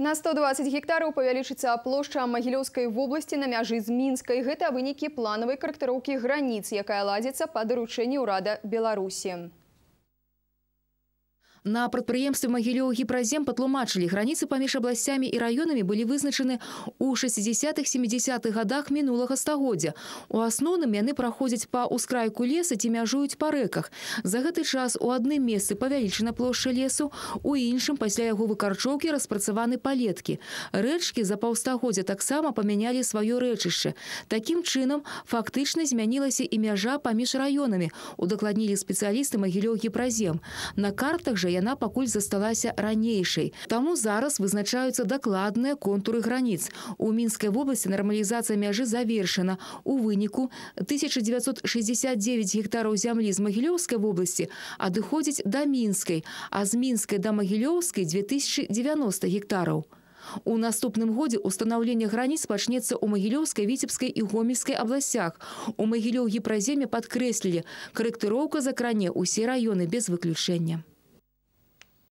На 120 гектараў павялічыцца плошча магілёўскай вобласці на мяжы з мінскай гэта вынікі планавай карактароўкі граніц якая ладзіцца па даручэнні ўрада беларусі На прадпрыемстве магілёў гіпразем патлумачылі граніцы паміж абласцямі і раёнамі былі вызначаны ў 60х 70-х годах мінулага стагоддзя. У асноўным яны праходзяць па ўскрайку леса ці мяжуюць па рэках. За гэты час у адным месцы павялічана плошча лесу, у іншым пасля яго выкарчоўкі распрацаваны палеткі. Рэчкі за паўстагоддзя таксама памянялі сваё рэчышча. Такім чынам фактычна змянілася і мяжа паміж раёнамі. Удакладнілі спецыялісты магілёў гіпразем. На картах жа яна пакуль засталася ранейшай. Таму зараз вызначаюцца дакладныя контуры граніц. У мінскай вобласці нармалізацыя мяжы завершана. У выніку 1969 гектараў зямлі з магілёўскай вобласці адыходзіць да мінскай, а з мінскай да магілёўскай 2090 гектараў. У наступным годзе ўстанаўленне граніц пачнецца ў магілёўскай віцебскай і гомельскай абласях. У магілёў гіпраземе падкрэслілі, карэктыроўка закране ўсе раёны без выключэння.